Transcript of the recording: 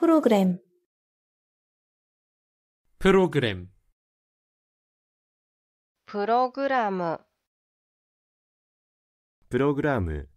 プログラムプログラムプログラムプログラムプログラム